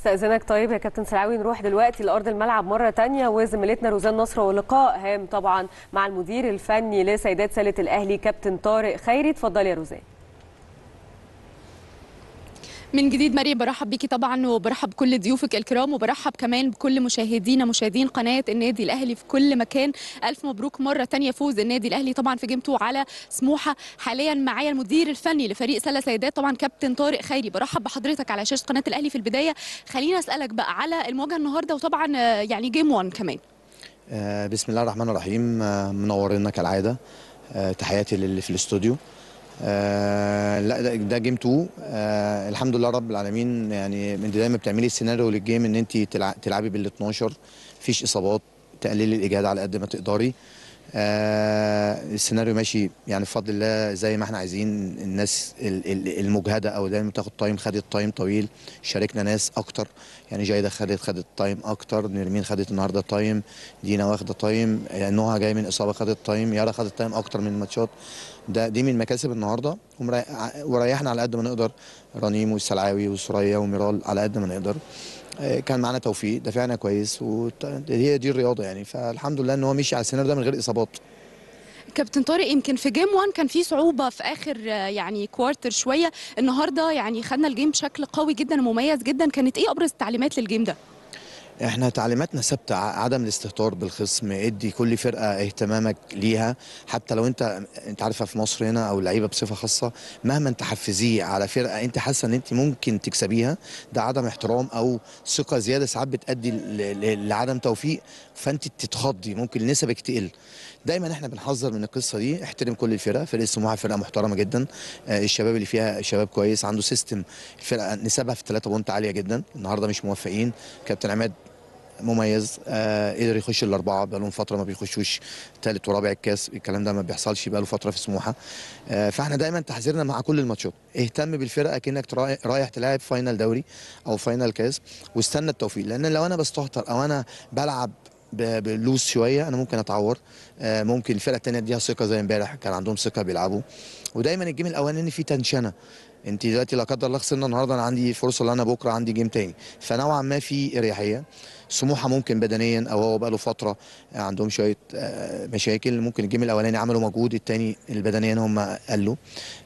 استاذنك طيب يا كابتن سلعاوي نروح دلوقتي لارض الملعب مره ثانيه وزميلتنا روزان نصر ولقاء هام طبعا مع المدير الفني لسيدات ساله الاهلي كابتن طارق خيري اتفضلي يا روزان من جديد مريم برحب بيكي طبعا وبرحب كل ضيوفك الكرام وبرحب كمان بكل مشاهدينا مشاهدين قناه النادي الاهلي في كل مكان الف مبروك مره ثانيه فوز النادي الاهلي طبعا في جيمته على سموحه حاليا معايا المدير الفني لفريق سله سيدات طبعا كابتن طارق خيري برحب بحضرتك على شاشه قناه الاهلي في البدايه خلينا اسالك بقى على المواجهه النهارده وطبعا يعني جيم 1 كمان آه، بسم الله الرحمن الرحيم آه، منورنا كالعاده آه، تحياتي للي في الاستوديو آه، لا ده, ده جيم 2 آه الحمد لله رب العالمين يعني انت دايما بتعملي السيناريو للجيم ان انت تلعبي بال 12 مفيش اصابات تقللي الاجهاد على قد ما تقدري آه السيناريو ماشي يعني بفضل الله زي ما احنا عايزين الناس المجهده او دايما بتاخد تايم خدت تايم طويل شاركنا ناس اكتر يعني جايده خدت خدت تايم اكتر نرمين خدت النهارده تايم دينا واخده تايم آه، نوها جاي من اصابه خدت تايم يارا خدت تايم اكتر من الماتشات ده دي من مكاسب النهارده وريحنا على قد ما نقدر رنيم والسلعاوي وسريا وميرال على قد ما نقدر كان معانا توفيق دفعنا كويس وهي دي الرياضه يعني فالحمد لله ان هو مشي على السيناريو ده من غير اصابات كابتن طارق يمكن في جيم 1 كان في صعوبه في اخر يعني كوارتر شويه النهارده يعني خدنا الجيم بشكل قوي جدا ومميز جدا كانت ايه ابرز التعليمات للجيم ده احنا تعليماتنا ثابته عدم الاستهتار بالخصم ادي كل فرقه اهتمامك ليها حتى لو انت انت عارفه في مصر هنا او اللعيبه بصفه خاصه مهما انت حفزيه على فرقه انت حاسه ان انت ممكن تكسبيها ده عدم احترام او ثقه زياده ساعات بتؤدي لعدم توفيق فانت تتخضي ممكن نسبك تقل دايما احنا بنحذر من القصه دي احترم كل الفرق فرقه السموحه فرقه محترمه جدا آه، الشباب اللي فيها شباب كويس عنده سيستم الفرقه نسبها في 3 بونت عاليه جدا النهارده مش موفقين كابتن عماد مميز آه، قدر يخش الاربعه بقى لهم فتره ما بيخشوش ثالث ورابع الكاس الكلام ده ما بيحصلش بقى له فتره في سموحه آه، فاحنا دايما تحذيرنا مع كل الماتشات اهتم بالفرقه كانك رايح تلاعب فاينل دوري او فاينل كاس واستنى التوفيق لان لو انا بستهتر او انا بلعب بلوز شويه انا ممكن اتعور آه، ممكن الفرقه الثانيه اديها ثقه زي امبارح كان عندهم ثقه بيلعبوا ودايما الجيم الاولاني في تنشنه انت دلوقتي لا قدر الله خسرنا النهارده انا عندي فرصه ان انا بكره عندي جيم تاني فنوعا ما في اريحيه سموحه ممكن بدنيا او هو بقى له فتره عندهم شويه آه، مشاكل ممكن الجيم الاولاني عملوا مجهود الثاني البدنيا هم قلوا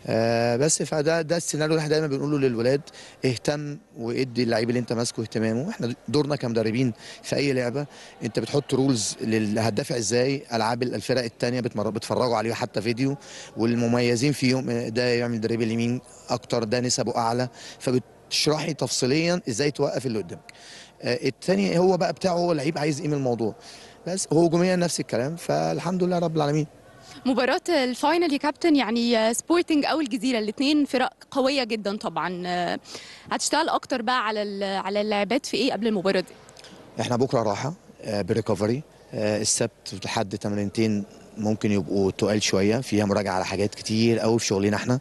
آه، بس فده ده السيناريو اللي احنا دايما بنقوله للولاد اهتم وادي اللعيب اللي انت ماسكه اهتمامه احنا دورنا كمدربين في اي لعبه انت بتحط رولز للهدافع ازاي العاب الفرق الثانيه بتفرجوا عليه حتى فيديو والمميزين فيهم ده يعمل دريبل اليمين اكتر ده نسبه اعلى فبتشرحي تفصيليا ازاي توقف اللي قدامك آه، الثاني هو بقى بتاعه هو لعيب عايز ايه من الموضوع بس هو هجوميا نفس الكلام فالحمد لله رب العالمين مباراة الفاينل يا كابتن يعني سبورتنج او الجزيرة الاثنين فرق قوية جدا طبعا آه، هتشتغل اكتر بقى على على اللعبات في ايه قبل المباراة دي؟ احنا بكره راحة آه، بريكفري السبت لحد تمرينتين ممكن يبقوا تقال شويه فيها مراجعه على حاجات كتير قوي في شغلنا احنا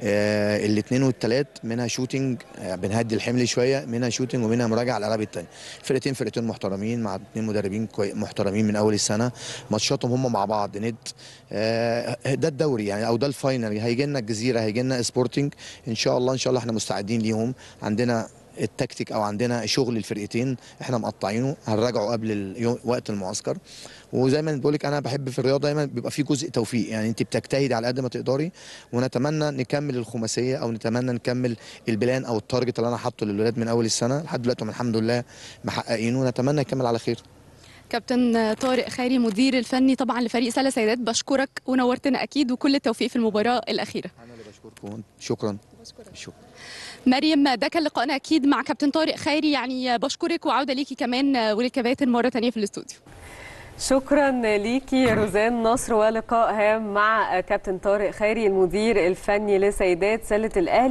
آه الاثنين والثلاث منها شوتنج آه بنهدي الحمل شويه منها شوتنج ومنها مراجعه على الالعاب الثانيه فرقتين فرقتين محترمين مع اثنين مدربين محترمين من اول السنه ماتشاتهم هم مع بعض ند آه ده الدوري يعني او ده الفاينل هيجي لنا الجزيره هيجي لنا سبورتنج ان شاء الله ان شاء الله احنا مستعدين ليهم عندنا التكتيك او عندنا شغل الفرقتين احنا مقطعينه هنراجعه قبل وقت المعسكر وزي ما بقول لك انا بحب في الرياضه دايما بيبقى في جزء توفيق يعني انت بتجتهد على قد ما تقدري ونتمنى نكمل الخماسيه او نتمنى نكمل البلان او التارجت اللي انا حاطه للولاد من اول السنه لحد دلوقتي الحمد لله محققينه ونتمنى نكمل على خير كابتن طارق خيري مدير الفني طبعا لفريق سله سيدات بشكرك ونورتنا اكيد وكل التوفيق في المباراه الاخيره بشكركم شكرا بشكرك. شكرا مريم ده كان لقائنا اكيد مع كابتن طارق خيري يعني بشكرك وعوده ليكي كمان وللكباتن مره ثانيه في الاستوديو شكرا ليكي روزان نصر ولقاء هام مع كابتن طارق خيري المدير الفني لسيدات سله الاهلي